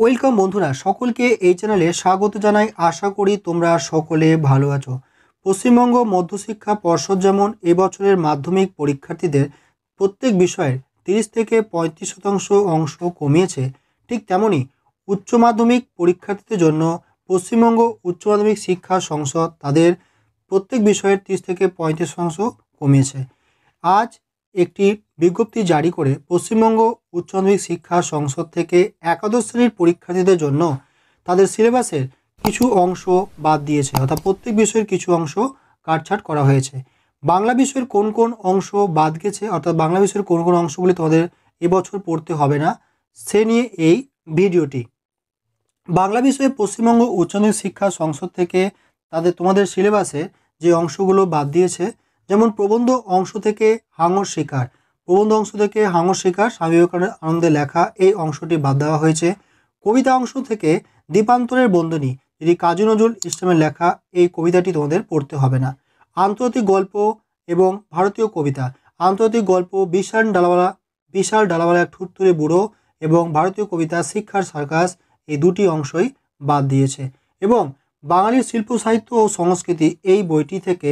welcome বন্ধুরা সকলকে এই চ্যানেলে স্বাগত জানাই আশা করি তোমরা সকলে ভালো আছো পশ্চিমবঙ্গ মধ্যশিক্ষা পর্ষদ যেমন এবছরের মাধ্যমিক পরীক্ষার্থীদের প্রত্যেক বিষয়ের তিরিশ থেকে পঁয়ত্রিশ শতাংশ অংশ কমিয়েছে ঠিক তেমনই উচ্চ মাধ্যমিক পরীক্ষার্থীদের জন্য পশ্চিমবঙ্গ উচ্চ মাধ্যমিক শিক্ষা সংসদ তাদের প্রত্যেক বিষয়ের তিরিশ থেকে পঁয়ত্রিশ শতাংশ কমিয়েছে আজ একটি বিজ্ঞপ্তি জারি করে পশ্চিমবঙ্গ উচ্চ মাধ্যমিক শিক্ষা সংসদ থেকে একাদশ শ্রেণীর পরীক্ষার্থীদের জন্য তাদের সিলেবাসের কিছু অংশ বাদ দিয়েছে অর্থাৎ প্রত্যেক বিষয়ের কিছু অংশ কাটছাট করা হয়েছে বাংলা বিষয়ের কোন কোন অংশ বাদ গেছে অর্থাৎ বাংলা বিষয়ের কোন কোন অংশগুলি তোমাদের এবছর পড়তে হবে না সে নিয়ে এই ভিডিওটি বাংলা বিষয়ে পশ্চিমবঙ্গ মাধ্যমিক শিক্ষা সংসদ থেকে তাদের তোমাদের সিলেবাসে যে অংশগুলো বাদ দিয়েছে যেমন প্রবন্ধ অংশ থেকে হাঙর শিকার প্রবন্ধ অংশ থেকে হাঙর শিকার স্বামী বিবেকানন্দের আনন্দে লেখা এই অংশটি বাদ দেওয়া হয়েছে কবিতা অংশ থেকে দ্বীপান্তরের বন্ধনী যেটি কাজী নজরুল ইসলামের লেখা এই কবিতাটি তোমাদের পড়তে হবে না আন্তর্জাতিক গল্প এবং ভারতীয় কবিতা আন্তর্জাতিক গল্প বিশাল ডালাওয়ালা বিশাল ডালাওয়ালা এক ঠুরতুরে বুড়ো এবং ভারতীয় কবিতা শিক্ষার সার্কাস এই দুটি অংশই বাদ দিয়েছে এবং বাঙালির শিল্প সাহিত্য ও সংস্কৃতি এই বইটি থেকে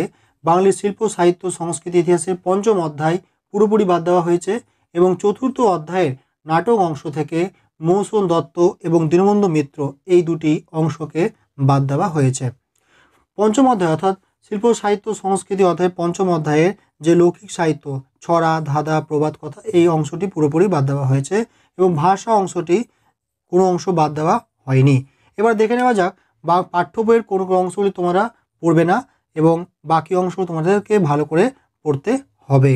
বাংলার শিল্প সাহিত্য সংস্কৃতি ইতিহাসের পঞ্চম অধ্যায় পুরোপুরি বাদ দেওয়া হয়েছে এবং চতুর্থ অধ্যায়ের নাটক অংশ থেকে মৌসুম দত্ত এবং দীনবন্ধু মিত্র এই দুটি অংশকে বাদ দেওয়া হয়েছে পঞ্চম অধ্যায় অর্থাৎ শিল্প সাহিত্য সংস্কৃতি অধ্যায় পঞ্চম অধ্যায়ে যে লৌকিক সাহিত্য ছড়া ধাঁধা প্রবাদ কথা এই অংশটি পুরোপুরি বাদ দেওয়া হয়েছে এবং ভাষা অংশটি কোনো অংশ বাদ দেওয়া হয়নি এবার দেখে নেওয়া যাক বা পাঠ্য বইয়ের কোনো কোনো অংশগুলি তোমরা পড়বে না এবং বাকি অংশ তোমাদেরকে ভালো করে পড়তে হবে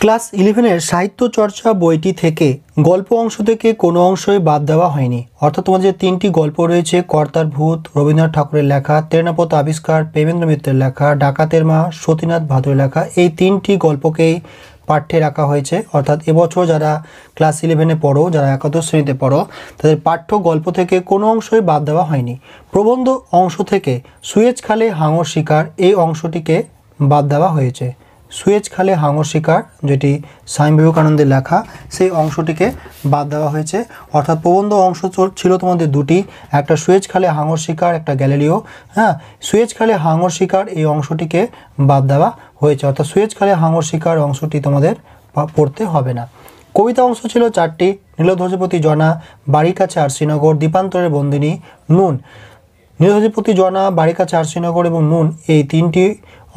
ক্লাস ইলেভেনের সাহিত্য চর্চা বইটি থেকে গল্প অংশ থেকে কোনো অংশই বাদ দেওয়া হয়নি অর্থাৎ তোমার যে তিনটি গল্প রয়েছে কর্তার ভূত রবীন্দ্রনাথ ঠাকুরের লেখা তেরণাপথ আবিষ্কার প্রেমেন্দ্র মিত্রের লেখা ডাকাতের মা সতীনাথ ভাদুর লেখা এই তিনটি গল্পকেই পাঠ্যে রাখা হয়েছে অর্থাৎ এবছর যারা ক্লাস ইলেভেনে পড়ো যারা একাদশ শ্রেণীতে পড়ো তাদের পাঠ্য গল্প থেকে কোনো অংশই বাদ দেওয়া হয়নি প্রবন্ধ অংশ থেকে সুয়েজ খালে হাঙর শিকার এই অংশটিকে বাদ দেওয়া হয়েছে সুয়েজ খালে হাঙর শিকার যেটি স্বামী বিবেকানন্দের লেখা সেই অংশটিকে বাদ দেওয়া হয়েছে অর্থাৎ প্রবন্ধ অংশ ছিল তোমাদের দুটি একটা সুয়েজ খালে হাঙর শিকার একটা গ্যালেরিও হ্যাঁ সুয়েজ খালে হাঙর শিকার এই অংশটিকে বাদ দেওয়া হয়েছে অর্থাৎ সুয়েজ খালে হাঙর শিকার অংশটি তোমাদের পড়তে হবে না কবিতা অংশ ছিল চারটি নীলধ্বজপতি জনা বাড়ির কাছে আর শ্রীনগর দ্বীপান্তরের বন্দিনী নুন নীলধ্বজপতি জনা বাড়ির কাছে আর শ্রীনগর এবং নুন এই তিনটি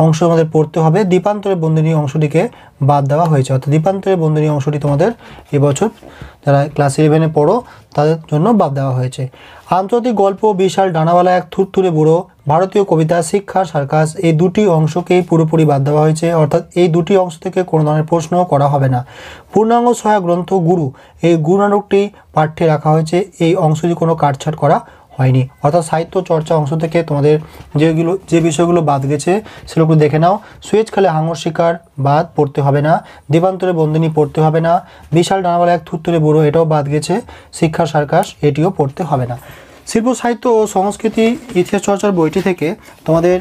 অংশ আমাদের পড়তে হবে দ্বীপান্তরের বন্ধনী অংশটিকে বাদ দেওয়া হয়েছে অর্থাৎ দ্বীপান্তরের বন্ধনী অংশটি তোমাদের এবছর যারা ক্লাস ইলেভেনে পড়ো তাদের জন্য বাদ দেওয়া হয়েছে আন্তর্জাতিক গল্প বিশাল ডানাওয়ালা এক থুরথুরে বুড়ো ভারতীয় কবিতা শিক্ষা সার্কাস এই দুটি অংশকেই পুরোপুরি বাদ দেওয়া হয়েছে অর্থাৎ এই দুটি অংশ থেকে কোনো ধরনের প্রশ্ন করা হবে না পূর্ণাঙ্গ সহায়ক গ্রন্থ গুরু এই গুরু নাটকটি পাঠ্যে রাখা হয়েছে এই অংশটি কোনো কাটছাট করা হয়নি অর্থাৎ সাহিত্য চর্চা অংশ থেকে তোমাদের যেগুলো যে বিষয়গুলো বাদ গেছে সেগুলো দেখে নাও সুয়েজ খালে হাঙর শিকার বাদ পড়তে হবে না দেবান্তরে বন্দিনী পড়তে হবে না বিশাল ডানাওয়ালা এক থুত্তরে বুড়ো এটাও বাদ গেছে শিক্ষার সার্কাস এটিও পড়তে হবে না শিল্প সাহিত্য ও সংস্কৃতি ইতিহাস চর্চার বইটি থেকে তোমাদের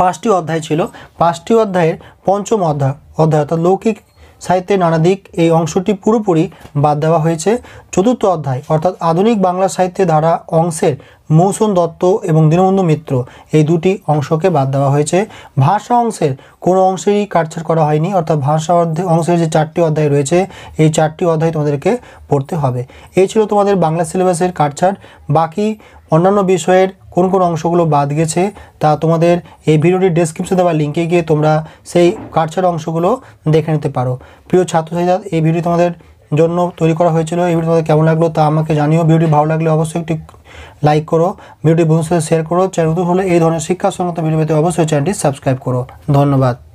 পাঁচটি অধ্যায় ছিল পাঁচটি অধ্যায়ের পঞ্চম অধ্যায় অধ্যায় অর্থাৎ লৌকিক সাহিত্যের নানা দিক এই অংশটি পুরোপুরি বাদ দেওয়া হয়েছে চতুর্থ অধ্যায় অর্থাৎ আধুনিক বাংলা সাহিত্যে ধারা অংশের মৌসুম দত্ত এবং দীনবন্ধু মিত্র এই দুটি অংশকে বাদ দেওয়া হয়েছে ভাষা অংশের কোনো অংশেরই কাটছাট করা হয়নি অর্থাৎ ভাষা অংশের যে চারটি অধ্যায় রয়েছে এই চারটি অধ্যায় তোমাদেরকে পড়তে হবে এই ছিল তোমাদের বাংলা সিলেবাসের কাটছাট বাকি অন্যান্য বিষয়ের কোন কোন অংশগুলো বাদ গেছে তা তোমাদের এই ভিডিওটির ডেসক্রিপশন দেওয়া লিঙ্কে গিয়ে তোমরা সেই কাটছার অংশগুলো দেখে নিতে পারো প্রিয় ছাত্রছাত্রীরা এই ভিডিও তোমাদের জন্য তৈরি করা হয়েছিল এই ভিডিও তোমাদের কেমন লাগলো তা আমাকে জানিও ভিডিওটি ভালো লাগলে অবশ্যই একটি লাইক করো ভিডিওটি বন্ধুর সাথে শেয়ার করো চ্যানেল হলে এই ধরনের শিক্ষা সংক্রান্ত ভিডিও পেতে অবশ্যই চ্যানেলটি সাবস্ক্রাইব করো ধন্যবাদ